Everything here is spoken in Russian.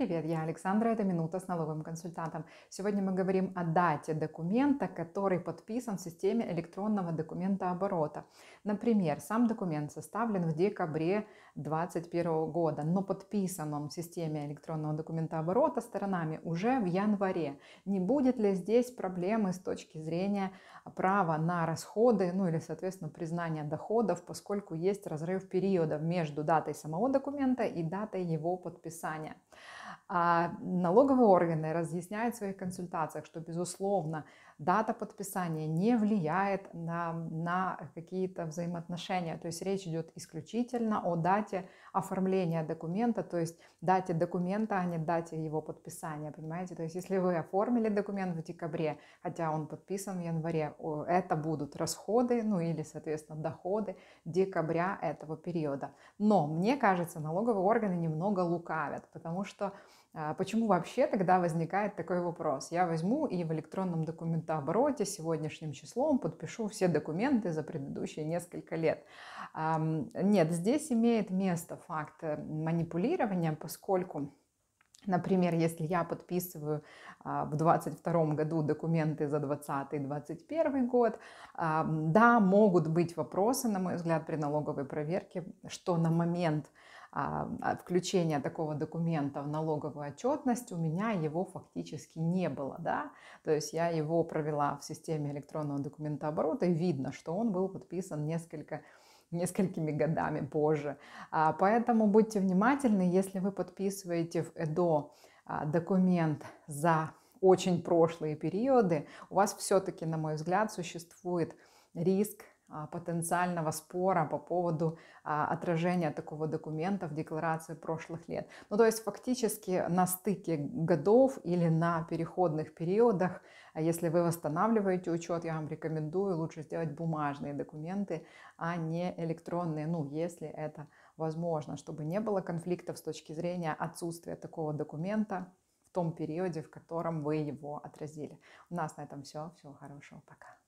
Привет, я Александра, это «Минута с налоговым консультантом». Сегодня мы говорим о дате документа, который подписан в системе электронного документа оборота. Например, сам документ составлен в декабре 2021 года, но подписан он в системе электронного документа оборота сторонами уже в январе. Не будет ли здесь проблемы с точки зрения права на расходы, ну или, соответственно, признания доходов, поскольку есть разрыв периода между датой самого документа и датой его подписания? А налоговые органы разъясняют в своих консультациях, что, безусловно, дата подписания не влияет на, на какие-то взаимоотношения. То есть речь идет исключительно о дате оформления документа, то есть дате документа, а не дате его подписания, понимаете? То есть если вы оформили документ в декабре, хотя он подписан в январе, это будут расходы, ну или, соответственно, доходы декабря этого периода. Но, мне кажется, налоговые органы немного лукавят, потому Что а почему вообще тогда возникает такой вопрос? Я возьму и в электронном документообороте сегодняшним числом подпишу все документы за предыдущие несколько лет. Нет, здесь имеет место факт э, манипулирования, поскольку Например, если я подписываю а, в 2022 году документы за 2020-2021 год, а, да, могут быть вопросы, на мой взгляд, при налоговой проверке, что на момент а, включения такого документа в налоговую отчетность у меня его фактически не было, да, то есть я его провела в системе электронного документооборота и видно, что он был подписан несколько несколькими годами позже. А, поэтому будьте внимательны, если вы подписываете в ЭДО а, документ за очень прошлые периоды, у вас все-таки, на мой взгляд, существует риск а, потенциального спора по поводу а, отражения такого документа в декларации прошлых лет. Ну, то есть фактически на стыке годов или на переходных периодах, а если вы восстанавливаете учет, я вам рекомендую лучше сделать бумажные документы, а не электронные, ну, если это возможно, чтобы не было конфликтов с точки зрения отсутствия такого документа в том периоде, в котором вы его отразили. У нас на этом все. Всего хорошего. Пока.